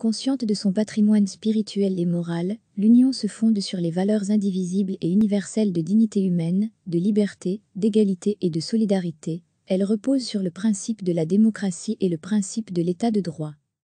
Consciente de son patrimoine spirituel et moral, l'Union se fonde sur les valeurs indivisibles et universelles de dignité humaine, de liberté, d'égalité et de solidarité. Elle repose sur le principe de la démocratie et le principe de l'état de droit.